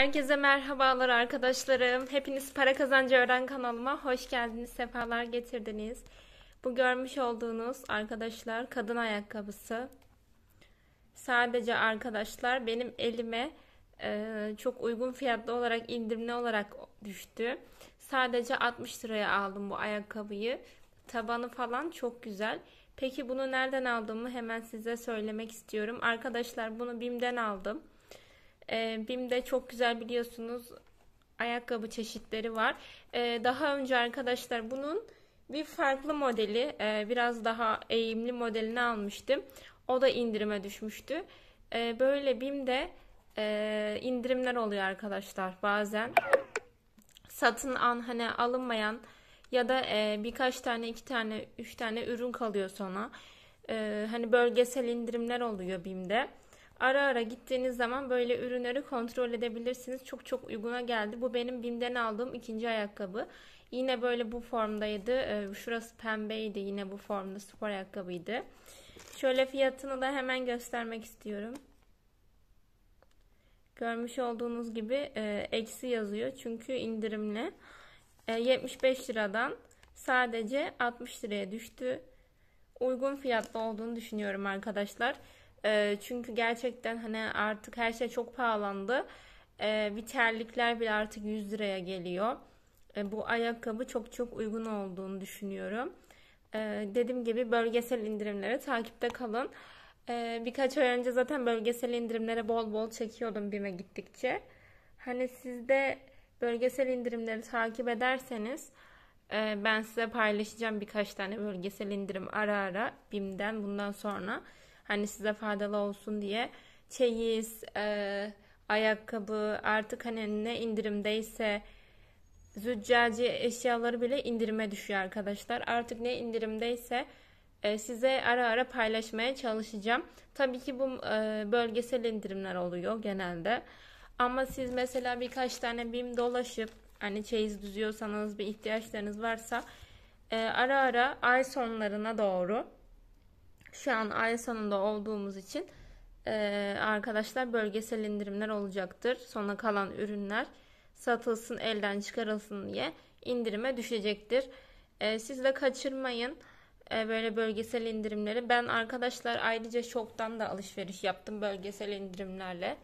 Herkese merhabalar arkadaşlarım. Hepiniz Para Kazancı Öğren kanalıma hoş geldiniz, sefalar getirdiniz. Bu görmüş olduğunuz arkadaşlar kadın ayakkabısı. Sadece arkadaşlar benim elime e, çok uygun fiyatlı olarak indirimli olarak düştü. Sadece 60 liraya aldım bu ayakkabıyı. Tabanı falan çok güzel. Peki bunu nereden aldığımı hemen size söylemek istiyorum. Arkadaşlar bunu BİM'den aldım. E, BİM'de çok güzel biliyorsunuz ayakkabı çeşitleri var. E, daha önce arkadaşlar bunun bir farklı modeli e, biraz daha eğimli modelini almıştım. O da indirime düşmüştü. E, böyle BİM'de e, indirimler oluyor arkadaşlar bazen. Satın an hani alınmayan ya da e, birkaç tane iki tane üç tane ürün kalıyor sonra. E, hani bölgesel indirimler oluyor BİM'de. Ara ara gittiğiniz zaman böyle ürünleri kontrol edebilirsiniz. Çok çok uyguna geldi. Bu benim BİM'den aldığım ikinci ayakkabı. Yine böyle bu formdaydı. Ee, şurası pembeydi. Yine bu formda spor ayakkabıydı. Şöyle fiyatını da hemen göstermek istiyorum. Görmüş olduğunuz gibi e, eksi yazıyor. Çünkü indirimli. E, 75 liradan sadece 60 liraya düştü. Uygun fiyatlı olduğunu düşünüyorum arkadaşlar. E, çünkü gerçekten hani artık her şey çok pahalandı. E, ee, bir bile artık 100 liraya geliyor. E, bu ayakkabı çok çok uygun olduğunu düşünüyorum. E, dediğim gibi bölgesel indirimlere takipte kalın. E, birkaç ay önce zaten bölgesel indirimlere bol bol çekiyordum BİM'e gittikçe. Hani siz de bölgesel indirimleri takip ederseniz e, ben size paylaşacağım birkaç tane bölgesel indirim ara ara BİM'den bundan sonra. Hani size faydalı olsun diye. Çeyiz, e, ayakkabı artık hani ne indirimdeyse züccaci eşyaları bile indirime düşüyor arkadaşlar. Artık ne indirimdeyse e, size ara ara paylaşmaya çalışacağım. Tabii ki bu e, bölgesel indirimler oluyor genelde. Ama siz mesela birkaç tane BİM dolaşıp hani çeyiz düzüyorsanız bir ihtiyaçlarınız varsa e, ara ara ay sonlarına doğru şu an ay sonunda olduğumuz için e, arkadaşlar bölgesel indirimler olacaktır. Sona kalan ürünler satılsın elden çıkarılsın diye indirime düşecektir. E, siz de kaçırmayın e, böyle bölgesel indirimleri. Ben arkadaşlar ayrıca şoktan da alışveriş yaptım bölgesel indirimlerle.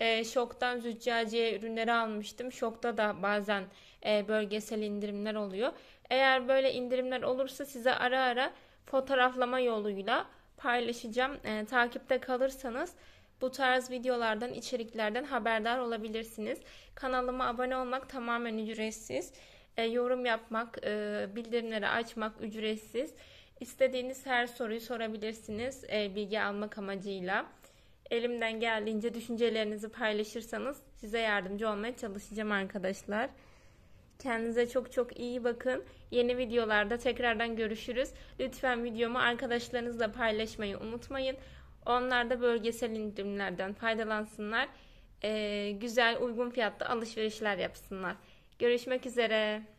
E, şoktan züccaciye ürünleri almıştım. Şokta da bazen e, bölgesel indirimler oluyor. Eğer böyle indirimler olursa size ara ara fotoğraflama yoluyla paylaşacağım. E, takipte kalırsanız bu tarz videolardan, içeriklerden haberdar olabilirsiniz. Kanalıma abone olmak tamamen ücretsiz. E, yorum yapmak, e, bildirimleri açmak ücretsiz. İstediğiniz her soruyu sorabilirsiniz e, bilgi almak amacıyla. Elimden geldiğince düşüncelerinizi paylaşırsanız size yardımcı olmaya çalışacağım arkadaşlar. Kendinize çok çok iyi bakın. Yeni videolarda tekrardan görüşürüz. Lütfen videomu arkadaşlarınızla paylaşmayı unutmayın. Onlar da bölgesel indirimlerden faydalansınlar. Ee, güzel, uygun fiyatta alışverişler yapsınlar. Görüşmek üzere.